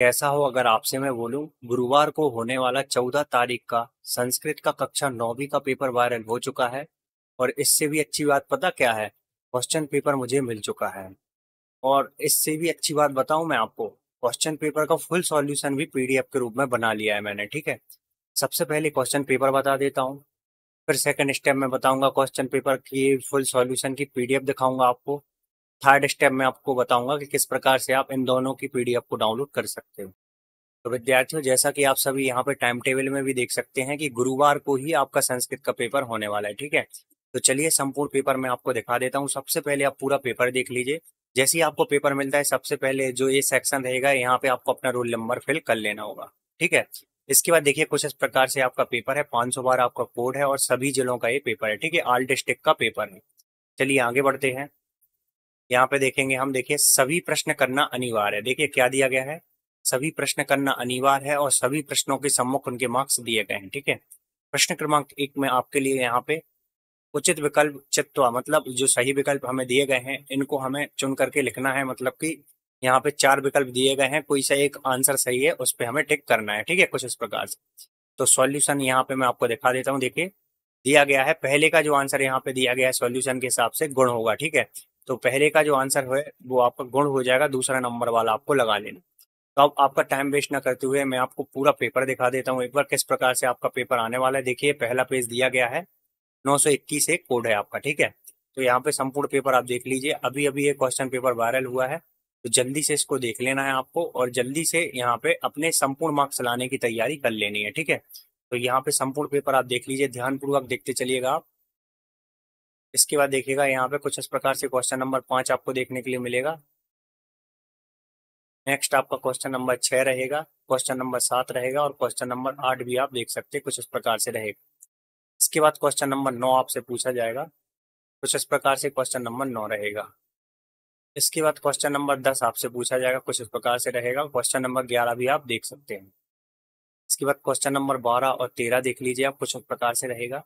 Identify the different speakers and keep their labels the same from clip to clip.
Speaker 1: कैसा हो अगर आपसे मैं बोलूं गुरुवार को होने वाला चौदह तारीख का संस्कृत का कक्षा नौवीं का पेपर वायरल हो चुका है और इससे भी अच्छी बात पता क्या है क्वेश्चन पेपर मुझे मिल चुका है और इससे भी अच्छी बात बताऊं मैं आपको क्वेश्चन पेपर का फुल सॉल्यूशन भी पीडीएफ के रूप में बना लिया है मैंने ठीक है सबसे पहले क्वेश्चन पेपर बता देता हूँ फिर सेकेंड स्टेप में बताऊंगा क्वेश्चन पेपर की फुल सॉल्यूशन की पीडीएफ दिखाऊंगा आपको थर्ड स्टेप में आपको बताऊंगा कि किस प्रकार से आप इन दोनों की पीडीएफ को डाउनलोड कर सकते हो तो विद्यार्थियों जैसा कि आप सभी यहाँ पे टाइम टेबल में भी देख सकते हैं कि गुरुवार को ही आपका संस्कृत का पेपर होने वाला है ठीक है तो चलिए संपूर्ण पेपर मैं आपको दिखा देता हूँ सबसे पहले आप पूरा पेपर देख लीजिए जैसे ही आपको पेपर मिलता है सबसे पहले जो ये सेक्शन रहेगा यहाँ पे आपको अपना रोल नंबर फिल कर लेना होगा ठीक है इसके बाद देखिए कुछ इस प्रकार से आपका पेपर है 500 बार आपका कोड है और सभी जिलों का ये पेपर है ठीक है आल डिस्ट्रिक्ट का पेपर है चलिए आगे बढ़ते हैं यहाँ पे देखेंगे हम देखिए सभी प्रश्न करना अनिवार्य है देखिए क्या दिया गया है सभी प्रश्न करना अनिवार्य है और सभी प्रश्नों के सम्मुख उनके मार्क्स दिए गए हैं ठीक है प्रश्न क्रमांक एक में आपके लिए यहाँ पे उचित विकल्प चित्वा मतलब जो सही विकल्प हमें दिए गए हैं इनको हमें चुन करके लिखना है मतलब कि यहाँ पे चार विकल्प दिए गए हैं कोई सा एक आंसर सही है उस पर हमें टिक करना है ठीक है कुछ इस प्रकार से तो सॉल्यूशन यहाँ पे मैं आपको दिखा देता हूँ देखिए दिया गया है पहले का जो आंसर यहाँ पे दिया गया है सॉल्यूशन के हिसाब से गुण होगा ठीक है तो पहले का जो आंसर है वो आपका गुण हो जाएगा दूसरा नंबर वाला आपको लगा लेना तो अब आपका टाइम वेस्ट ना करते हुए मैं आपको पूरा पेपर दिखा देता हूँ एक बार किस प्रकार से आपका पेपर आने वाला है देखिए पहला पेज दिया गया है इक्कीस एक कोड है आपका ठीक है तो यहाँ पे संपूर्ण पेपर आप देख लीजिए अभी अभी ये क्वेश्चन पेपर वायरल हुआ है तो जल्दी से इसको देख लेना है आपको और जल्दी से यहाँ पे अपने संपूर्ण मार्क्स लाने की तैयारी कर लेनी है ठीक है तो यहाँ पे संपूर्ण पेपर आप देख लीजिए ध्यानपूर्वक देखते चलिएगा आप इसके बाद देखिएगा यहाँ पे कुछ इस प्रकार से क्वेश्चन नंबर पांच आपको देखने के लिए मिलेगा नेक्स्ट आपका क्वेश्चन नंबर छह रहेगा क्वेश्चन नंबर सात रहेगा और क्वेश्चन नंबर आठ भी आप देख सकते हैं कुछ इस प्रकार से रहेगा इसके बाद क्वेश्चन नंबर नौ आपसे पूछा जाएगा कुछ इस प्रकार से क्वेश्चन नंबर नौ रहेगा इसके बाद क्वेश्चन नंबर दस आपसे पूछा जाएगा कुछ इस प्रकार से रहेगा क्वेश्चन नंबर ग्यारह भी आप देख सकते हैं इसके बाद क्वेश्चन नंबर बारह और तेरह देख लीजिए आप कुछ इस प्रकार से रहेगा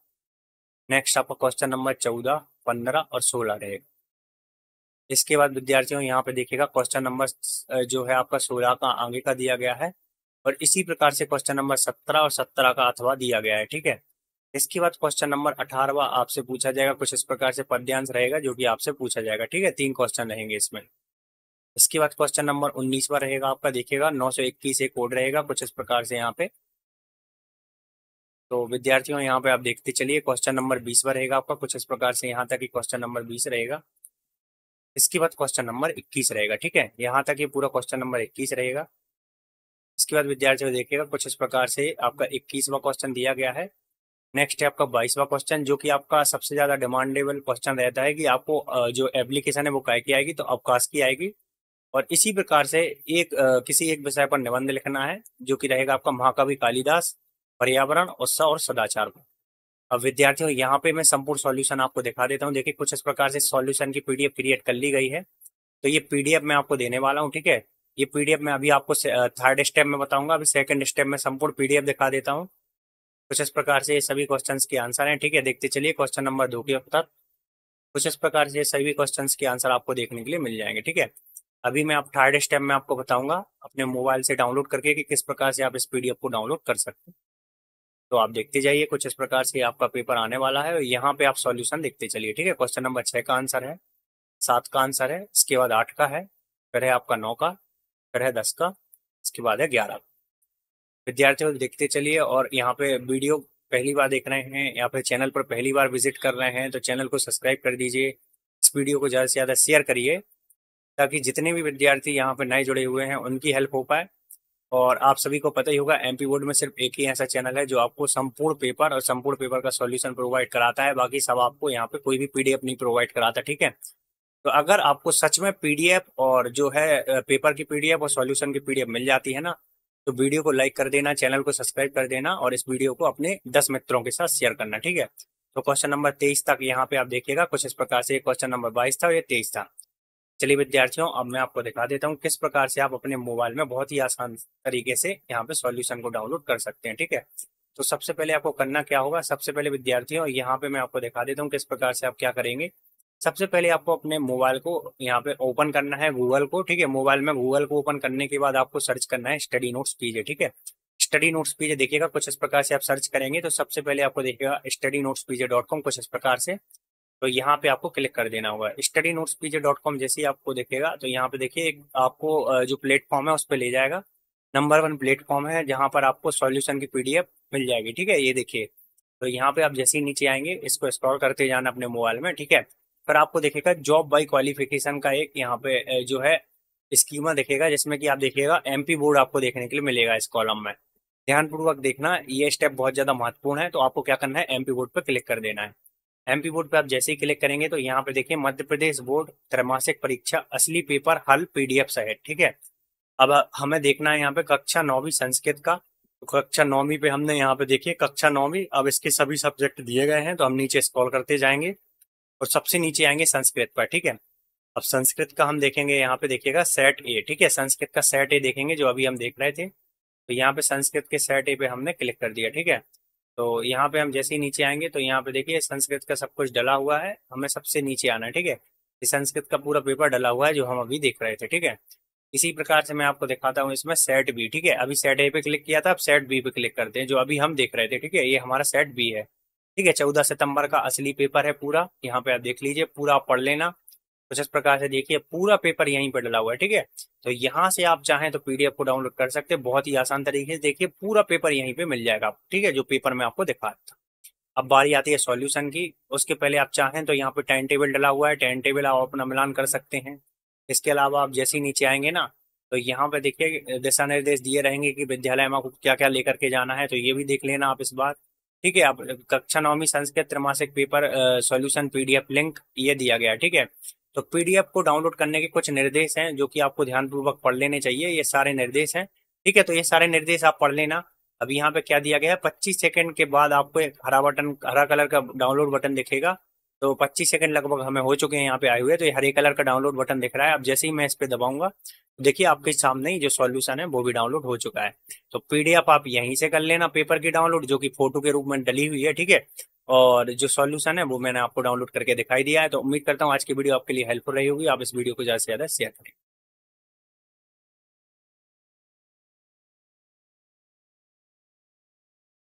Speaker 1: नेक्स्ट आपका क्वेश्चन नंबर चौदह पंद्रह और सोलह रहेगा इसके बाद विद्यार्थियों यहाँ पे देखिएगा क्वेश्चन नंबर जो है आपका सोलह का आगे का दिया गया है और इसी प्रकार से क्वेश्चन नंबर सत्रह और सत्रह का अथवा दिया गया है ठीक है इसके बाद क्वेश्चन नंबर अठारहवा आपसे पूछा जाएगा कुछ इस प्रकार से पद्यांश रहेगा जो कि आपसे पूछा जाएगा ठीक है तीन क्वेश्चन रहेंगे इसमें इसके बाद क्वेश्चन नंबर उन्नीसवा रहेगा आपका देखिएगा नौ सौ इक्कीस एक कोड रहेगा कुछ इस प्रकार से यहाँ पे तो विद्यार्थियों यहाँ पे आप देखते चलिए क्वेश्चन नंबर बीसवा रहेगा आपका कुछ इस प्रकार से यहाँ तक क्वेश्चन नंबर बीस रहेगा इसके बाद क्वेश्चन नंबर इक्कीस रहेगा ठीक है यहाँ तक ये पूरा क्वेश्चन नंबर इक्कीस रहेगा इसके बाद विद्यार्थियों देखिएगा कुछ इस प्रकार से आपका इक्कीसवा क्वेश्चन दिया गया है नेक्स्ट है आपका बाईसवा क्वेश्चन जो कि आपका सबसे ज्यादा डिमांडेबल क्वेश्चन रहता है कि आपको जो एप्लीकेशन है वो कह की आएगी तो अवकाश की आएगी और इसी प्रकार से एक किसी एक विषय पर निबंध लिखना है जो कि रहेगा आपका महाकवि कालिदास पर्यावरण उत्साह और सदाचार को अब विद्यार्थियों यहाँ पे मैं संपूर्ण सॉल्यूशन आपको दिखा देता हूँ देखिए कुछ इस प्रकार से सॉल्यूशन की पीडीएफ क्रिएट कर ली गई है तो ये पीडीएफ मैं आपको देने वाला हूँ ठीक है ये पीडीएफ मैं अभी आपको थर्ड स्टेप में बताऊंगा अभी सेकंड स्टेप में संपूर्ण पीडीएफ दिखा देता हूँ कुछ इस प्रकार से ये सभी क्वेश्चन के आंसर है ठीक है देखते चलिए क्वेश्चन नंबर दो के उत्तर कुछ इस प्रकार से सभी क्वेश्चन के आंसर आपको देखने के लिए मिल जाएंगे ठीक है अभी मैं आप थर्ड स्टेप में आपको बताऊंगा अपने मोबाइल से डाउनलोड करके कि किस प्रकार से आप इस पीडीएफ को डाउनलोड कर सकते हैं तो आप देखते जाइए कुछ इस प्रकार से आपका पेपर आने वाला है यहाँ पे आप सॉल्यूशन देखते चलिए ठीक है क्वेश्चन नंबर छः का आंसर है सात का आंसर है इसके बाद आठ का है फिर है आपका नौ का फिर है दस का इसके बाद है ग्यारह विद्यार्थियों देखते चलिए और यहाँ पे वीडियो पहली बार देख रहे हैं या फिर चैनल पर पहली बार विजिट कर रहे हैं तो चैनल को सब्सक्राइब कर दीजिए इस वीडियो को ज़्यादा से ज़्यादा शेयर करिए ताकि जितने भी विद्यार्थी यहाँ पर नए जुड़े हुए हैं उनकी हेल्प हो पाए और आप सभी को पता ही होगा एमपी बोर्ड में सिर्फ एक ही ऐसा चैनल है जो आपको संपूर्ण पेपर और संपूर्ण पेपर का सॉल्यूशन प्रोवाइड कराता है बाकी सब आपको यहाँ पे कोई भी पीडीएफ नहीं प्रोवाइड कराता ठीक है तो अगर आपको सच में पीडीएफ और जो है पेपर की पीडीएफ और सॉल्यूशन की पीडीएफ मिल जाती है ना तो वीडियो को लाइक कर देना चैनल को सब्सक्राइब कर देना और इस वीडियो को अपने दस मित्रों के साथ शेयर करना ठीक है तो क्वेश्चन नंबर तेईस तक यहाँ पे आप देखिएगा कुछ इस प्रकार से क्वेश्चन नंबर बाईस था और ये तेईस था चलिए विद्यार्थियों अब मैं आपको दिखा देता हूँ किस प्रकार से आप अपने मोबाइल में बहुत ही आसान तरीके से यहाँ पे सॉल्यूशन को डाउनलोड कर सकते हैं ठीक है तो सबसे पहले आपको करना क्या होगा सबसे पहले विद्यार्थियों यहाँ पे मैं आपको दिखा देता हूँ किस प्रकार से आप क्या करेंगे सबसे पहले आपको अपने मोबाइल को यहाँ पे ओपन करना है गूगल को ठीक है मोबाइल में गूगल को ओपन करने के बाद आपको सर्च करना है स्टडी नोट्स पीजे ठीक है स्टडी नोट्स पीजे देखिएगा कुछ इस प्रकार से आप सर्च करेंगे तो सबसे पहले आपको देखिएगा study notes PJ dot com कुछ इस प्रकार से तो यहाँ पे आपको क्लिक कर देना होगा study notes PJ dot com जैसे आपको देखेगा तो यहाँ पे देखिए एक आपको जो प्लेटफॉर्म है उस पर ले जाएगा नंबर वन प्लेटफॉर्म है जहाँ पर आपको सॉल्यूशन की पीडीएफ मिल जाएगी ठीक है ये देखिए तो यहाँ पे आप जैसे ही नीचे आएंगे इसको स्क्रॉल करते जाना अपने मोबाइल में ठीक है फिर आपको देखेगा जॉब बाई क्वालिफिकेशन का एक यहाँ पे जो है स्कीमा देखेगा जिसमें कि आप देखिएगा एमपी बोर्ड आपको देखने के लिए मिलेगा इस कॉलम में ध्यानपूर्वक देखना ये स्टेप बहुत ज्यादा महत्वपूर्ण है तो आपको क्या करना है एमपी बोर्ड पर क्लिक कर देना है एमपी बोर्ड पे आप जैसे ही क्लिक करेंगे तो यहाँ पे देखिए मध्य प्रदेश बोर्ड त्रैमासिक परीक्षा असली पेपर हल पीडीएफ सहित ठीक है अब हमें देखना है यहाँ पे कक्षा नौवीं संस्कृत का तो कक्षा नौवीं पे हमने यहाँ पे देखिए कक्षा नौवीं अब इसके सभी सब्जेक्ट दिए गए हैं तो हम नीचे स्कॉल करते जाएंगे और सबसे नीचे आएंगे संस्कृत पर ठीक है अब संस्कृत का हम देखेंगे यहाँ पे देखिएगा सेट ए ठीक है संस्कृत का सेट ए देखेंगे जो अभी हम देख रहे थे तो यहाँ पे संस्कृत के सेट ए पे हमने क्लिक कर दिया ठीक है तो यहाँ पे हम जैसे ही नीचे आएंगे तो यहाँ पे देखिए संस्कृत का सब कुछ डला हुआ है हमें सबसे नीचे आना है ठीक है ये संस्कृत का पूरा पेपर डला हुआ है जो हम अभी देख रहे थे ठीक है इसी प्रकार से मैं आपको दिखाता हूँ इसमें सेट बी ठीक है अभी सेट ए पे क्लिक किया था अब सेट बी पे क्लिक करते हैं जो अभी हम देख रहे थे ठीक है ये हमारा सेट बी है ठीक है चौदह सितंबर का असली पेपर है पूरा यहाँ पे आप देख लीजिए पूरा पढ़ लेना कुछ इस प्रकार से देखिए पूरा पेपर यहीं पर डला हुआ है ठीक है तो यहाँ से आप चाहें तो पीडीएफ को डाउनलोड कर सकते हैं बहुत ही आसान तरीके से देखिए पूरा पेपर यहीं पे मिल जाएगा ठीक है जो पेपर में आपको दिखा था अब बारी आती है सॉल्यूशन की उसके पहले आप चाहें तो यहाँ पे टाइम टेबल डला हुआ है टाइम टेबल आप अपना मिलान कर सकते हैं इसके अलावा आप जैसे ही नीचे आएंगे ना तो यहाँ पे देखिए दिशा निर्देश दिए रहेंगे कि विद्यालय में आपको क्या क्या लेकर के जाना है तो ये भी देख लेना आप इस बार ठीक है आप कक्षा नौवीं संस्कृत त्रिमासिक पेपर सॉल्यूशन पीडीएफ लिंक ये दिया गया ठीक है तो पीडीएफ को डाउनलोड करने के कुछ निर्देश हैं जो कि आपको ध्यानपूर्वक पढ़ लेने चाहिए ये सारे निर्देश हैं ठीक है तो ये सारे निर्देश आप पढ़ लेना अभी यहाँ पे क्या दिया गया है पच्चीस सेकंड के बाद आपको एक हरा बटन हरा कलर का डाउनलोड बटन दिखेगा तो पच्चीस सेकंड लगभग हमें हो चुके हैं यहाँ पे आए हुए तो ये हरे कलर का डाउनलोड बटन दिख रहा है अब जैसे ही मैं इस पर दबाऊंगा तो देखिए आपके सामने जो सॉल्यूशन है वो भी डाउनलोड हो चुका है तो पीडीएफ आप यहीं से कर लेना पेपर की डाउनलोड जो कि फोटो के रूप में डली हुई है ठीक है और जो सॉल्यूशन है वो मैंने आपको डाउनलोड करके दिखाई दिया है तो उम्मीद करता हूँ आज की वीडियो आपके लिए हेल्पफुल रही होगी आप इस वीडियो को ज़्यादा से ज़्यादा शेयर करें